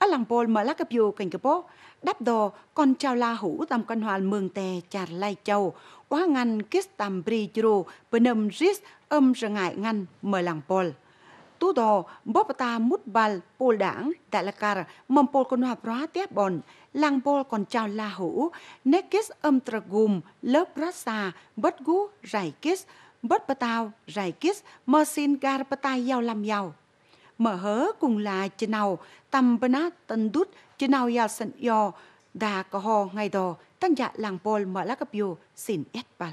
ở làng bồn mở lá cấp dù cảnh cấp bố đáp đồ con chào la hủ tam con hòa mường tè chà lai châu quá ngăn kis tam bri churu bên âm ris âm rờ ngại ngăn mở làng bồn tu đồ bóp ta mút bal bồn đảng đại la car mầm bồn con hòa bó tiếp bồn làng bồn còn chào la hủ nét kis âm trà gùm lớp rasa bất gú rải kis bất bà tao rải kis mơ xin gar bà tai giao làm giàu mở hớ cùng là chế nào tầm á tân đút chế nào ya sân yo đà có ho ngay đó tăng dạ làng bol mở lá cấp yo xin ép bal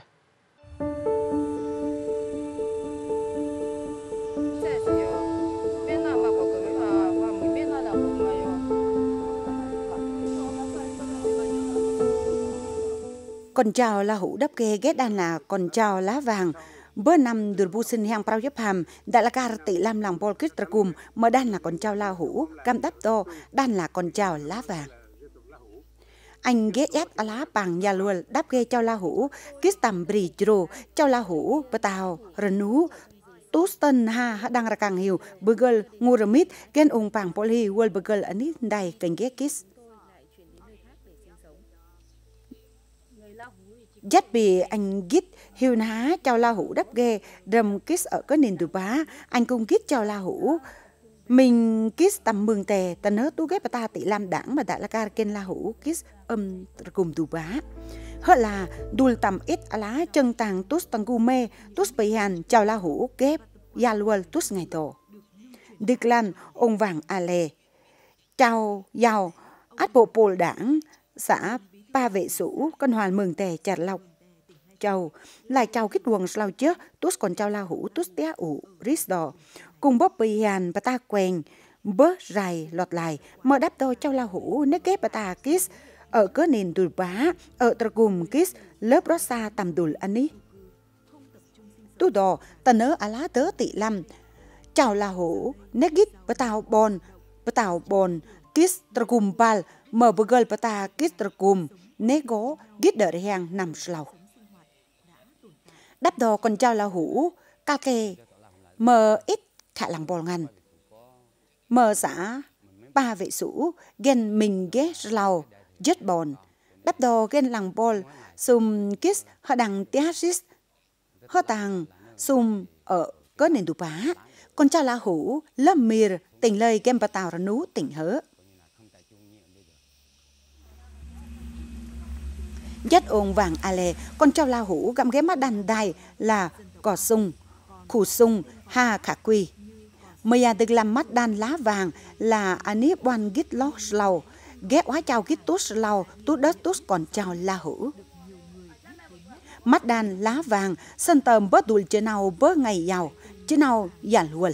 Còn chào là hũ đắp kê ghét đan là còn chào lá vàng, bữa năm đường bu sinh hang prao giáp hàm đã là car tỷ lam lòng bol kít tracum mà đan là con trao la hủ cam đắp to đan là con trao lá vàng anh ghé ép lá bằng nhà luôn đáp ghê trao la hủ kít tầm bri jro trao la hủ bờ tàu renú Tustan ha đang ra càng hiểu, Google ngu remit gen ung pang poli anh Google ani dai ghé kis. dắt bì anh gít hiu ná chào la hủ đắp ghê đầm kít ở cái nền đùa bá anh cung kít chào la hủ mình kis tầm mường tè ta nớ tu ghép ta tỷ làm đảng mà đã là ca kênh la hủ kis âm cùng tu bá hơ là đùl tầm ít á lá chân tàng tus tăng gu mê tus bầy hàn chào la hủ ghép ya luôn tus ngày tổ đức lan ông vàng a lê chào giàu át bộ pol đảng xã ba vệ sủ con hoàn mừng tè chặt lọc chầu lại chầu kích ruồng lao chứ tuốt còn chào la hủ tuốt té ủ rít đỏ cùng bóp bì hàn và ta quen bớ rài lọt lại mở đáp đôi chào la hủ nét kép và ta kiss ở cơ nền đùi bá ở trà gùm kiss lớp rót xa tầm đùi anh ấy tu đò ta nớ á lá tớ tị lâm chào la hủ nét gít và tao bon và tao bon kiss trà gùm bal mở bơ gờ và ta kiss trà gùm nego hàng nằm slau. Đáp đồ còn trao là hủ ca kê mờ ít khả lăng bồ ngăn. Mờ xã ba vệ sủ ghen mình ghé slau dứt bồn. Đáp đồ ghen lăng bò sum kis hơ đằng tiasis hơ tàng sum ở cớ nền đù bá. Còn trao là hủ lâm mìr tỉnh lời ghen bà tàu ra nú tỉnh hớ. Nhất ôn vàng a lè, con trao la hủ gặm ghé mắt đàn đài là cỏ sung, khủ sung, ha khả quy. Mây được làm mắt đàn lá vàng là ani boan gít lót lầu, ghé quá chào gít tốt lầu, tốt đất tốt còn chào la hủ mắt đàn lá vàng sân tầm bớt đùl chế nào bớt ngày giàu chế nào giả luồn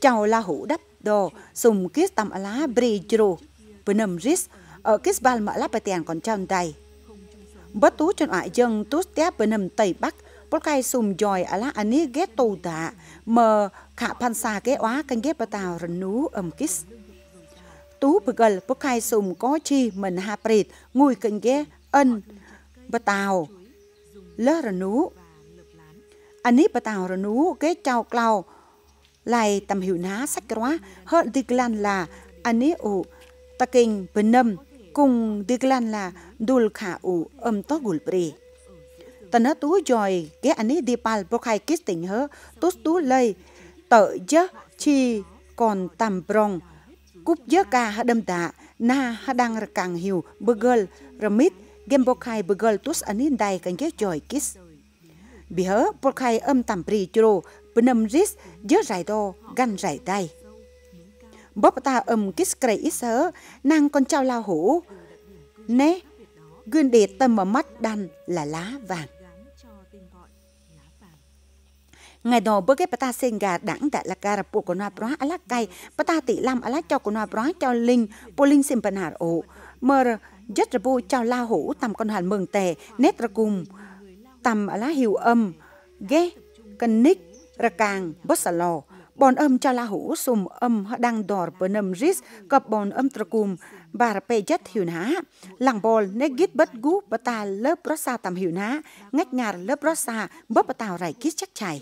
chào la hủ đắp đồ sùng kiết tầm lá bri chru với nầm rít ở Kisbal mở lắp bà tiền còn tròn đầy. Bất tú trên ngoại dân tú tiếp bên nằm Tây Bắc, bất cây sùm dòi ở lá ấy ghét tù tạ, mờ khả phan xa ghé oá canh ghét bà tàu rần nú ẩm kis. Tú bà gần bất cây sùm có chi mình hạ prịt, ngùi canh ghé ân bà tàu lỡ rần nú. Anh ấy bà tàu rần nú ghé chào cao, lại tầm hiểu ná sách rõ, hơn tịch lan là anh ấy ủ, ta kinh bên nâm cùng đi lan là đul khả u âm to gul pri tần hớ tú rồi ghé anh ấy đi pal bốc khai kít tỉnh hớ tốt tú lây tợ chớ chi còn tầm brong cúp chớ ca hả đâm tạ na hả đang càng hiểu burgel ramit game khai hai burgel tốt anh ấy đài cảnh ghé rồi kít bị hớ bốc hai âm tầm pri chro benam ris chớ rải đo găn rải đài bóp ta âm kích cây ít sớ năng con trao lao hủ né gương đề tâm ở mắt đan là lá vàng ngày đó bước cái ta sen gà đẳng tại là cà rập của nó bró á lắc cây ta tị làm á lắc cho của nó bró cho linh bô linh xin bần hạt ổ mơ rất là bô cho la hủ tầm con hàn mừng tè nét ra cùng tầm á lá hiệu âm ghé cân nick ra càng bớt xà lò bọn âm cho la hủ sùm âm đang đòr bờ nâm rít cặp bọn âm trà cùm bà rà bê chất hiểu ná. Làng bòl nê gít bất gú bà ta lớp rốt xa tầm hiệu ná, ngách ngà lớp rốt xa bớt bà tàu rải kít chắc chài.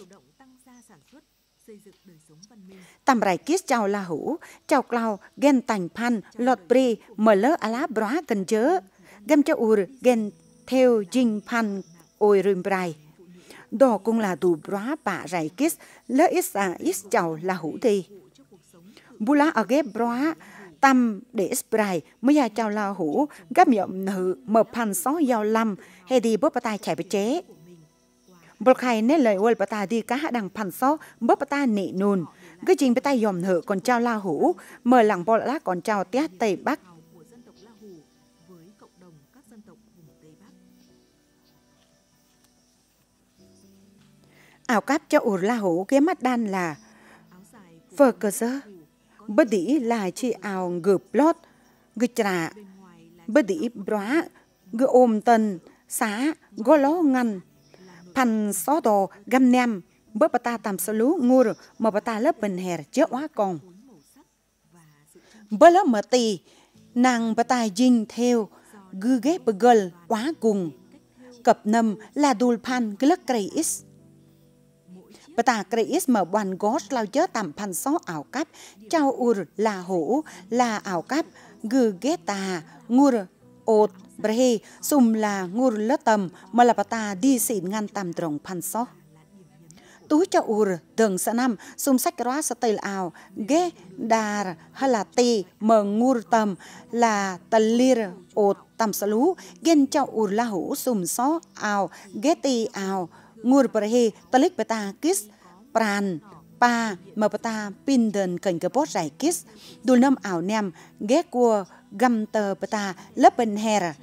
Tầm rải kít chào la hủ, chào clau gen tành pan lọt bri mở lơ á lá bó gần chớ. Gem cho ur gen theo dinh pan ôi rìm brai đó cũng là tù bra bà rải kis lỡ ít à ít chầu là hữu thì bula ở ghép bra tâm để spray mới ra chào là hữu gấp miệng nữ mở pan sáu giao lâm hay đi bớt bà tài chạy bị chế bột khai nên lời ôi bà ta đi cá hạ đằng phần sáu bớt bà ta nị nùn cứ trình bà ta dòm nữ còn chào là hữu mở lặng bò lá còn chào tét tây bắc ảo cáp cho ổ la hổ ghé mắt đan là vờ cơ sơ bất đĩ là chi ảo ngợp lót ngư trà bất đĩ bróa ngư ôm tần xá gó ló ngăn pan xó đồ găm nem bớt bà ta tạm sở lú ngur mà bà ta lớp bình hèr chớ quá còn bớt lớp mở tì nàng bà ta dinh theo gư ghép gờ quá cùng cập nâm là đùl phan glắc cây is bà ta kreis mở bàn gót lao chớ tạm pan só ảo cáp chao ur là hủ là ảo cáp gừ ghét tà ngur ột brehi sum là ngur lớt tầm mà là bà ta đi xịn ngăn tạm trồng pan só tú cho ur đường sa năm sum sách ra sa tây ảo ghé đà hay là tì mờ ngur tầm là talir ột tầm sa lú gen cho ur là hủ sum só ảo ghé tì ảo งูประเฮตลิกปตากิสปรานปาเมปตาปินเดินเกินกระโปดส่กิสดูน้ำอ่าวแนมแกกัวกัมเตอปตาเลเป็นเฮร์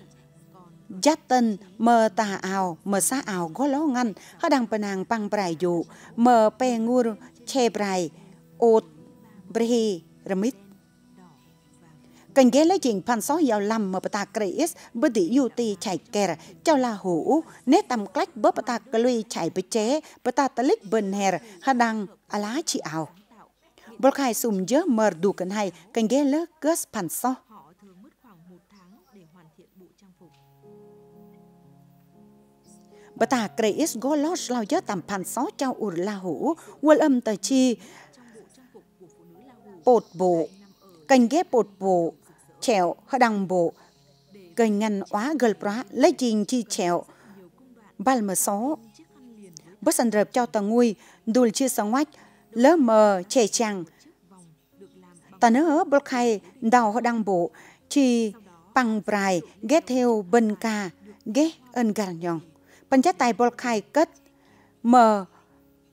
ยัตเตนเมตาเอาเมซาเอาก็ล้องันเขาดังปนางปังไบรอยู่เมเปงูเชไบรโอตบรีรมิต cần ghé lấy chuyện phan xóa giàu lầm mà bà ta kể ít bữa đi yêu tì chạy kè cho là hủ nét tầm cách bữa bà ta cái lui chạy bữa chế bà ta ta lít bên hè hà đăng à lá chị ảo bố khai sùm dớ mờ đủ cần hay cần ghé lỡ cướp phan xóa bà ta kể ít gó lót lao dớ tầm phan xóa cho ủ la hủ quân âm tờ chi bột bộ cành ghép bột bộ chèo hơ đăng bộ gần ngăn quá gờ bra lấy trình chi chèo bal mờ số bớt sân rợp cho tờ ngui dù chưa sông ngoách lỡ mờ trẻ chàng tờ nỡ bớt khai đào hơ đăng bộ chi bằng brai ghé theo bên ca ghé ơn gà nhòng bên chất tay bớt khai cất mờ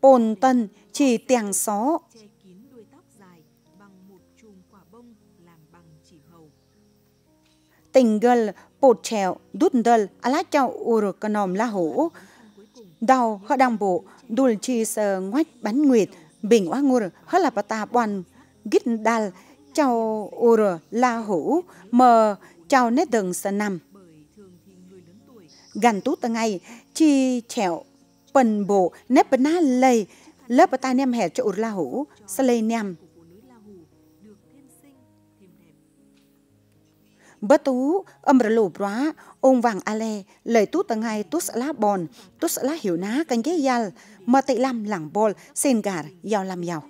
bồn tân chỉ tiền số tình bột chèo đút đel ala chào ur canom la hủ đau họ đang bộ đùl chi sờ ngoách bánh nguyệt bình oa ngur họ là ta bòn gít đal chào ur la hủ mờ chào nét đường sờ nằm gần tút tờ ngày chi chèo phần bộ nếp bana lầy lớp ta nem hẻ cho ur la hủ sờ lây nem bất tú âm rà lù bóa ôn vàng ale lời tú tầng hai tút lá bòn tút lá hiểu ná canh ghế yal mà tị làm lẳng bol sen gà giao làm giàu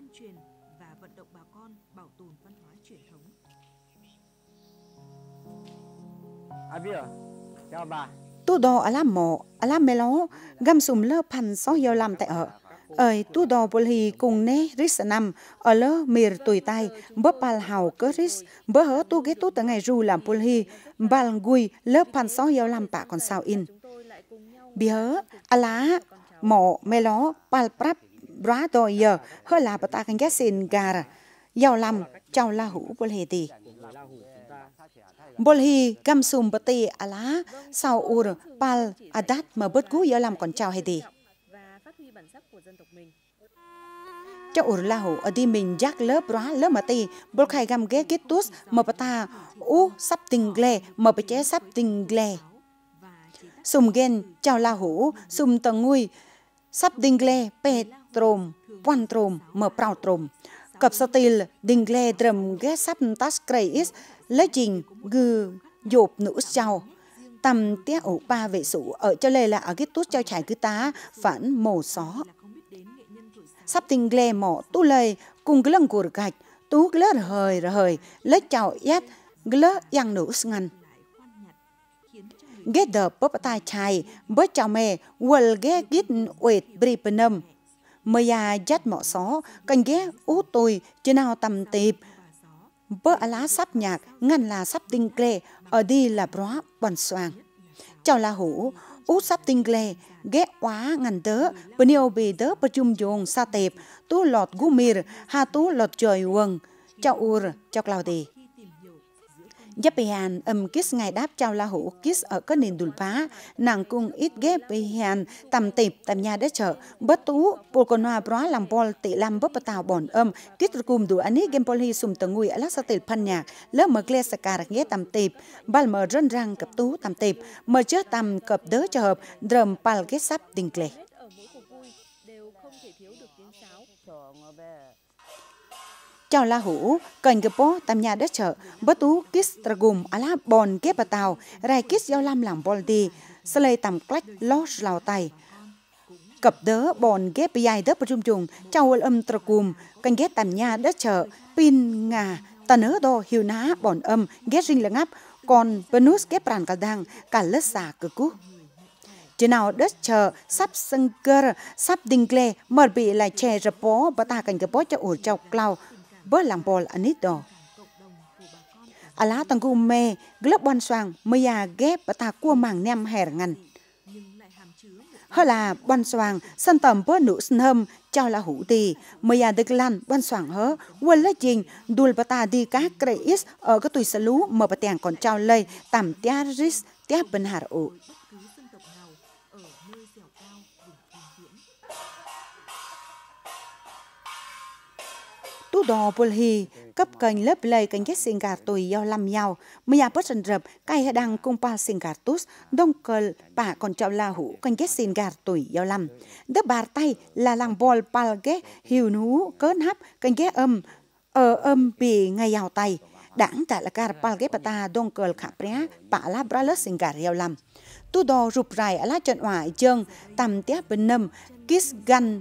à, tú đo a lá mộ a lá mê ló găm sùm lơ phần xó giao làm tại ở ơi tu đò bồ hì cùng nè rít năm ở lơ mìr tuổi tay bơ pal hào cơ rít bơ hớ tu ghét tu tới ngày ru làm bồ hì bal gui lơ pan só yêu làm bạ còn sao in bì hớ a lá mỏ mê ló pal prap bra đò yờ hơ là bà ta cần ghét xin gà giao làm chào la hủ bồ hì tì bol hi gam sum bati ala sau ur pal adat mà bớt cú giờ làm còn chào hay đi bản sắc của dân tộc mình. Cho ur lao adi mình jack lớp rõ lớp mà tì bol khai gam ghé kết tus mà bà ta ú sắp tình lè mà bà chế sắp tình lè. Sùm ghen chào la hủ sùm tầng ngui sắp tình lè pè trồm quan trồm mà prao trồm. Cập sà tìl đình lè drầm ghé sắp tas krei is lấy trình gư dộp nữ chào tầm tía ổ ba vệ sụ ở cho lê là ở cái tút cho trải cứ tá phản mồ xó sắp tình lê mỏ tu lê cùng cái lần của gạch tú cái lớt hời hời lớt chào yết cái lớt yang nữ ngăn ghét đờ bóp tai chai bớt chào mẹ quần ghét ghét uệt bripenum mây à dắt mỏ xó cần ghé út tôi chứ nào tầm tịp bơ lá sắp nhạc ngăn là sắp tinh lê ở đi là bó bòn xoàng chào là hủ út sắp tinh lê ghé quá ngăn tớ bờ niêu bì tớ bờ chung dùng sa tệp tú lọt gu mìr hà tú lọt trời quần chào ur chào lao đi Japian âm kis ngài đáp trao la hủ kis ở có nền đùl phá, nàng cung ít ghép bihan tầm tịp tầm nhà đế trợ, bất tú, bồ còn hoa bó làm bol tị làm bớt tàu bòn âm, kít cùng đủ anh ấy game poli sùm tầng ngùi alak sa tịt phân nhạc, lớp mờ gle sa cà ghé tầm tịp, bal mờ rân răng cập tú tầm tịp, mờ chứa tầm cập đớ cho hợp, drầm pal ghé sắp tình lệ chào la hủ cần cái bó tam nhà đất chợ bất tú kis tragum ala bon kép bà tàu rai kis giao lam làm bol đi sơ lê tầm clach lót lào tay cập đớ bòn ghép dài đất bà trung trùng chào âm tragum cần ghép tam nhà đất chợ pin ngà ta nớ đo hiu ná bòn âm ghép rinh là ngáp còn venus ghép bàn cả đàng cả lớt xà cực cú chỉ nào đất chợ sắp sân cơ sắp đình lê mở bị là chè rập bó bà ta cảnh cái bó cho ủ chọc lao với làng bol anito a à lá tăng gu mê glop bon xoang mây à ghép bà ta cua mang nem hè ngăn hơ là bon xoang sân tầm bơ nữ sân hâm cho là hủ tì mây à đức lan bon xoang hớ quân lá trình đùl bà ta đi các kreis ở cái tuổi sơ lú mà bà tèng còn trao lây tạm tia ris tia bên hà ụ tu đò bồ hì cấp kênh lớp lầy kênh kết sinh gạt tuổi do làm nhau mà nhà bất rần rập cây đang cung pa sinh gạt tút đông cờ bà còn chào la hủ kênh kết sinh gạt tuổi do làm đất bà tay là làng bol pal ghé hiu nú cơn hấp kênh ghé âm ở ờ âm bì ngay giàu tay đảng trả là car pal ghé bà ta đông cờ khả pré bà la bra lớp sinh gạt do làm tu đò rụp rải ở lá trận oải chân tầm tép bên nâm kis gan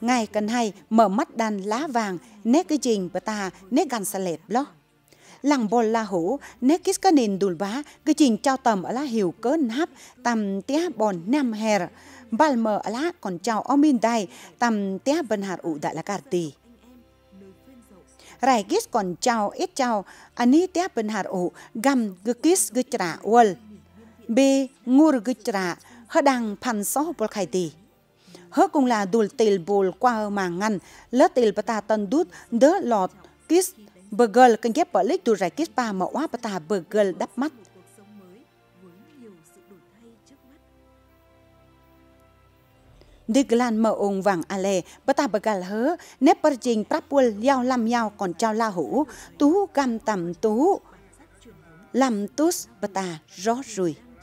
ngày cần hay mở mắt đàn lá vàng nét cái trình và ta nét gan sa lệp lo lăng bồn la hủ nét kis cái nền đùn bá cái trình trao tầm ở lá hiểu cớ náp tầm tía bồn nam hè bal mở ở lá còn trao omin đai tầm tía bần hạt ụ đại là cà tì rai kis còn trao ít trao ani tía bần hạt ụ gầm gư kis gư trả wal b ngur gư trả hơ đăng phần só bol khai tì hớ cùng là đùl tìl bùl qua mà ngăn, lỡ tìl bà ta tân đút, đớ lọt, kis, bờ gờ kênh ghép bỏ lít đùl rải kis ba mà quá bà ta bờ gờ đắp mắt. đi Diglan mở ồn vàng a lê, bà ta bà gà hớ, nếp bà trình prapul yao lam yao còn trao la hủ, tú cam tầm tú, làm tốt bà ta rõ rùi.